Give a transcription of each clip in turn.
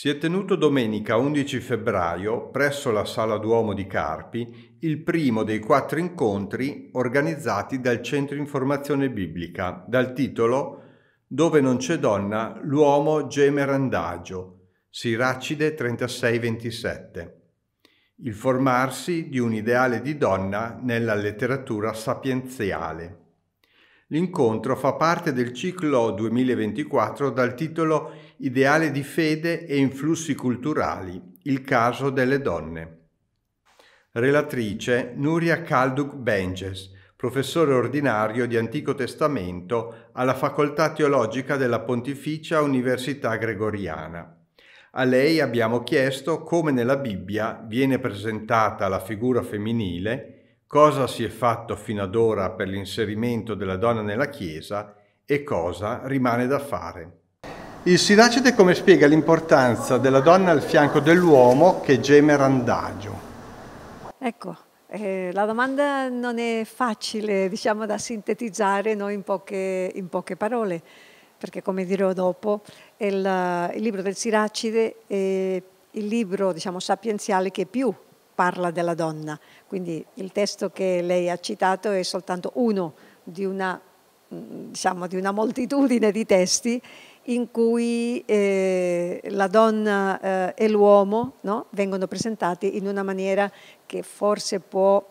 Si è tenuto domenica 11 febbraio presso la Sala Duomo di Carpi il primo dei quattro incontri organizzati dal Centro Informazione Biblica dal titolo Dove non c'è donna, l'uomo geme randagio, Siracide 3627. Il formarsi di un ideale di donna nella letteratura sapienziale. L'incontro fa parte del ciclo 2024 dal titolo Ideale di fede e influssi culturali, il caso delle donne. Relatrice Nuria Kalduk Benges, professore ordinario di Antico Testamento alla Facoltà Teologica della Pontificia Università Gregoriana. A lei abbiamo chiesto come nella Bibbia viene presentata la figura femminile cosa si è fatto fino ad ora per l'inserimento della donna nella Chiesa e cosa rimane da fare. Il Siracide come spiega l'importanza della donna al fianco dell'uomo che geme randagio. Ecco, eh, la domanda non è facile diciamo, da sintetizzare no, in, poche, in poche parole perché come dirò dopo, il, il libro del Siracide è il libro diciamo, sapienziale che più parla della donna. Quindi il testo che lei ha citato è soltanto uno di una, mm, diciamo, di una moltitudine di testi in cui eh, la donna eh, e l'uomo no? vengono presentati in una maniera che forse può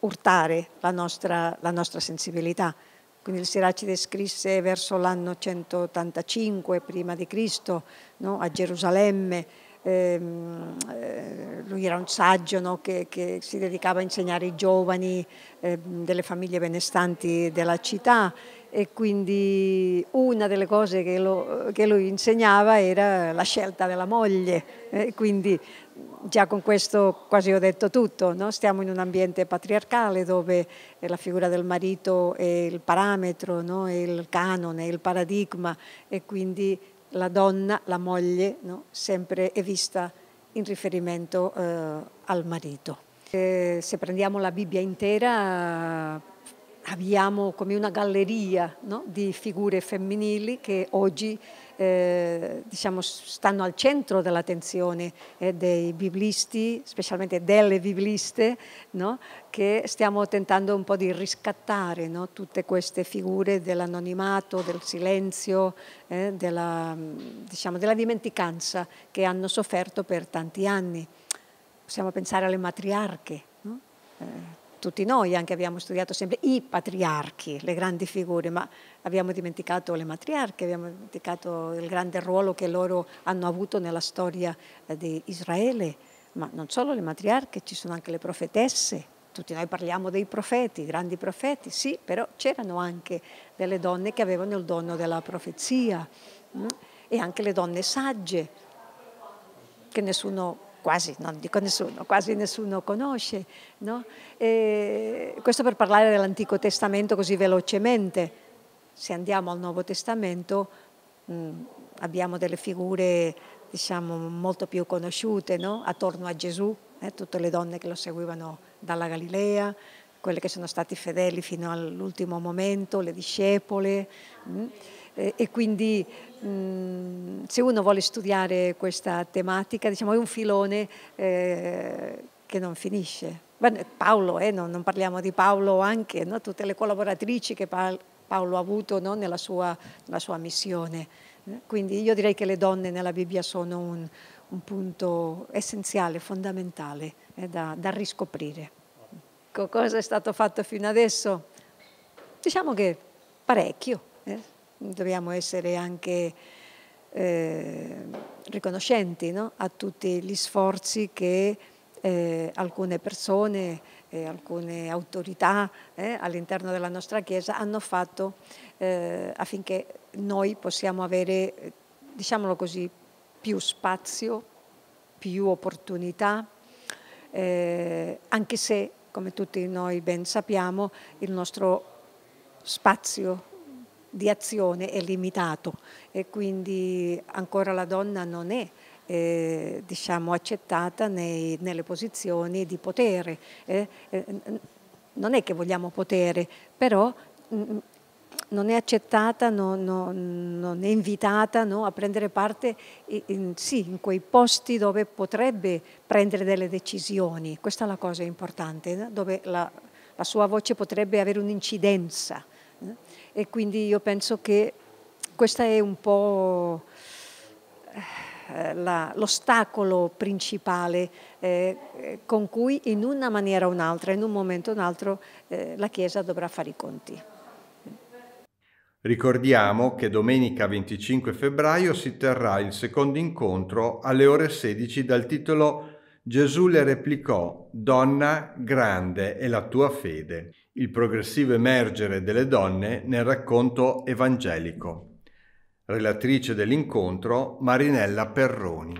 urtare la nostra, la nostra sensibilità. Quindi il Siracide scrisse verso l'anno 185 prima di Cristo no? a Gerusalemme, Ehm, eh, lui era un saggio no? che, che, si dedicava a insegnare i giovani ehm, delle famiglie benestanti della città e quindi una delle cose che, lo, che lui insegnava era la scelta della moglie, eh, quindi già con questo quasi ho detto tutto, no? stiamo in un ambiente patriarcale dove la figura del marito è il parametro, no? è il canone, è il paradigma e quindi la donna, la moglie, no? sempre è vista in riferimento eh, al marito. E eh, se prendiamo la Bibbia intera abbiamo come una galleria no? di figure femminili che oggi eh, diciamo, stanno al centro dell'attenzione eh, dei biblisti, specialmente delle bibliste, no? che stiamo tentando un po' di riscattare no? tutte queste figure dell'anonimato, del silenzio, eh, della, diciamo, della dimenticanza che hanno sofferto per tanti anni. Possiamo pensare alle matriarche. No? Eh, tutti noi anche abbiamo studiato sempre i patriarchi, le grandi figure, ma abbiamo dimenticato le matriarche, abbiamo dimenticato il grande ruolo che loro hanno avuto nella storia eh, di Israele, ma non solo le matriarche, ci sono anche le profetesse. Tutti noi parliamo dei profeti, grandi profeti, sì, però c'erano anche delle donne che avevano il dono della profezia mm, e anche le donne sagge, che nessuno quasi, non dico nessuno, quasi nessuno conosce. No? questo per parlare dell'Antico Testamento così velocemente. Se andiamo al Nuovo Testamento mh, mm, abbiamo delle figure diciamo, molto più conosciute no? attorno a Gesù, eh, tutte le donne che lo seguivano dalla Galilea, quelle che sono state fedeli fino all'ultimo momento, le discepole. Mh. Mm. Eh, e quindi mm, se uno vuole studiare questa tematica diciamo, è un filone eh, che non finisce. Paolo, eh, no, non, parliamo di Paolo anche, no? tutte le collaboratrici che Paolo ha avuto no? nella, sua, nella, sua, missione. Eh, quindi io direi che le donne nella Bibbia sono un, un punto essenziale, fondamentale da, da riscoprire. cosa è stato fatto fino adesso? Diciamo che parecchio. Eh? dobbiamo essere anche eh, riconoscenti no? a tutti gli sforzi che eh, alcune persone, eh, alcune autorità eh, all'interno della nostra Chiesa hanno fatto eh, affinché noi possiamo avere, diciamolo così, più spazio, più opportunità, eh, anche se, come tutti noi ben sappiamo, il nostro spazio di azione è limitato e quindi ancora la donna non è eh, diciamo, accettata nei, nelle posizioni di potere. Eh, eh, non è che vogliamo potere, però mh, mm, mm, non è accettata, non, non, non è invitata no, a prendere parte in, in, sì, in, quei posti dove potrebbe prendere delle decisioni. Questa è la cosa importante, dove la, la sua voce potrebbe avere un'incidenza. E quindi io penso che questo è un po' eh, l'ostacolo principale eh, con cui in una maniera o un'altra, in un momento o un altro, eh, la Chiesa dovrà fare i conti. Ricordiamo che domenica 25 febbraio si terrà il secondo incontro alle ore 16 dal titolo Gesù le replicò, Donna grande è la tua fede il progressivo emergere delle donne nel racconto evangelico. Relatrice dell'incontro Marinella Perroni.